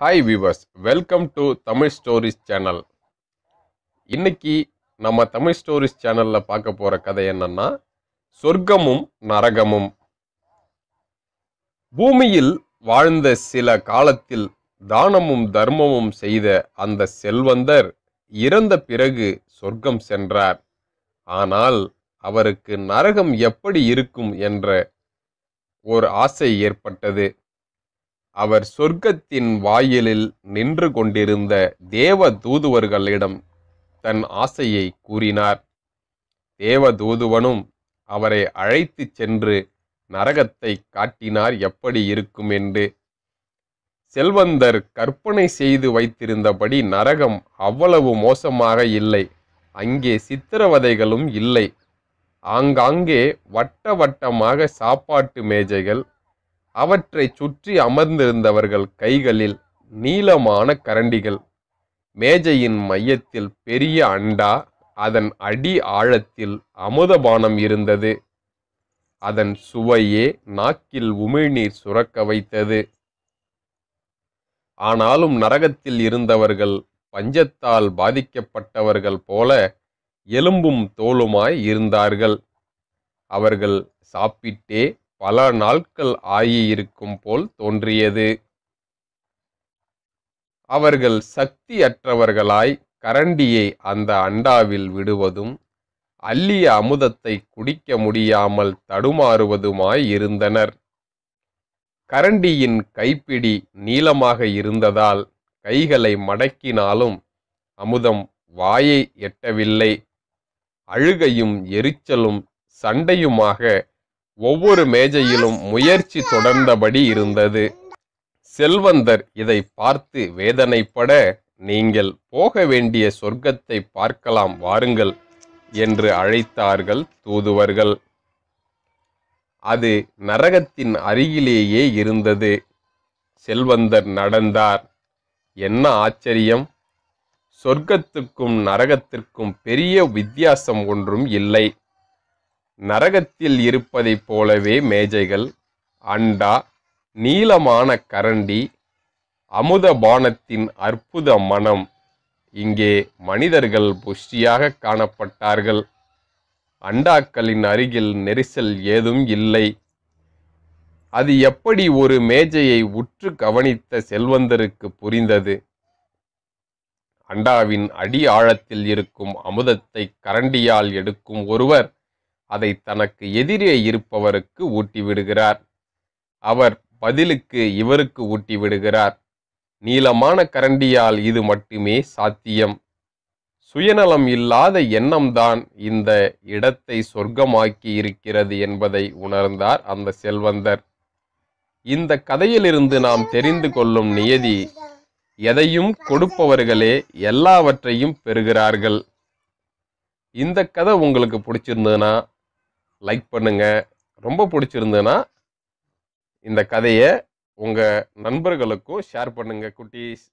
hi viewers welcome to Tamil stories channel இன்னைக்கு நம்ம Tamil stories சேனலில் பார்க்க போகிற கதை என்னன்னா சொர்க்கமும் நரகமும் பூமியில் வாழ்ந்த சில காலத்தில் தானமும் தர்மமும் செய்த அந்த செல்வந்தர் இறந்த பிறகு சொர்க்கம் சென்றார் ஆனால் அவருக்கு நரகம் எப்படி இருக்கும் என்ற ஒரு ஆசை ஏற்பட்டது அவர் சொர்க்கத்தின் வாயிலில் நின்று கொண்டிருந்த தேவ தூதுவர்களிடம் தன் ஆசையை கூறினார் தேவ தூதுவனும் அவரை அழைத்து சென்று நரகத்தை காட்டினார் எப்படி இருக்கும் என்று செல்வந்தர் கற்பனை செய்து வைத்திருந்தபடி நரகம் அவ்வளவு மோசமாக இல்லை அங்கே சித்திரவதைகளும் இல்லை ஆங்காங்கே வட்ட வட்டமாக சாப்பாட்டு மேஜைகள் அவற்றை சுற்றி அமர்ந்திருந்தவர்கள் கைகளில் நீளமான கரண்டிகள் மேஜையின் மையத்தில் பெரிய அண்டா அதன் அடி ஆழத்தில் அமுதபானம் இருந்தது அதன் சுவையே நாக்கில் உமிழ்நீர் சுரக்க வைத்தது ஆனாலும் நரகத்தில் இருந்தவர்கள் பஞ்சத்தால் பாதிக்கப்பட்டவர்கள் போல எலும்பும் தோலுமாய் இருந்தார்கள் அவர்கள் சாப்பிட்டே பல நாட்கள் ஆகியிருக்கும் போல் தோன்றியது அவர்கள் சக்தியற்றவர்களாய் கரண்டியை அந்த அண்டாவில் விடுவதும் அள்ளிய அமுதத்தை குடிக்க முடியாமல் தடுமாறுவதுமாயிருந்தனர் கரண்டியின் கைப்பிடி நீளமாக இருந்ததால் கைகளை மடக்கினாலும் அமுதம் வாயை எட்டவில்லை அழுகையும் எரிச்சலும் சண்டையுமாக ஒவ்வொரு மேஜையிலும் முயற்சி தொடர்ந்தபடி இருந்தது செல்வந்தர் இதை பார்த்து வேதனைப்பட நீங்கள் போக வேண்டிய சொர்க்கத்தை பார்க்கலாம் வாருங்கள் என்று அழைத்தார்கள் தூதுவர்கள் அது நரகத்தின் அருகிலேயே இருந்தது செல்வந்தர் நடந்தார் என்ன ஆச்சரியம் சொர்க்கத்துக்கும் நரகத்திற்கும் பெரிய வித்தியாசம் ஒன்றும் இல்லை நரகத்தில் இருப்பதைப் போலவே மேஜைகள் அண்டா நீளமான கரண்டி அமுத பானத்தின் அற்புத மனம் இங்கே மனிதர்கள் புஷ்டியாக காணப்பட்டார்கள் அண்டாக்களின் அருகில் நெரிசல் ஏதும் இல்லை அது எப்படி ஒரு மேஜையை உற்று கவனித்த செல்வந்தருக்கு புரிந்தது அண்டாவின் அடி ஆழத்தில் இருக்கும் அமுதத்தை கரண்டியால் எடுக்கும் ஒருவர் அதை தனக்கு எதிரே இருப்பவருக்கு ஊட்டிவிடுகிறார் அவர் பதிலுக்கு இவருக்கு ஊட்டிவிடுகிறார் நீளமான கரண்டியால் இது மட்டுமே சாத்தியம் சுயநலம் இல்லாத எண்ணம்தான் இந்த இடத்தை சொர்க்கமாக்கி இருக்கிறது என்பதை உணர்ந்தார் அந்த செல்வந்தர் இந்த கதையிலிருந்து நாம் தெரிந்து கொள்ளும் நியதி எதையும் கொடுப்பவர்களே எல்லாவற்றையும் பெறுகிறார்கள் இந்த கதை உங்களுக்கு பிடிச்சிருந்ததுன்னா லைக் பண்ணுங்கள் ரொம்ப பிடிச்சிருந்ததுன்னா இந்த கதையை உங்கள் நண்பர்களுக்கும் ஷேர் பண்ணுங்கள் குட்டீஸ்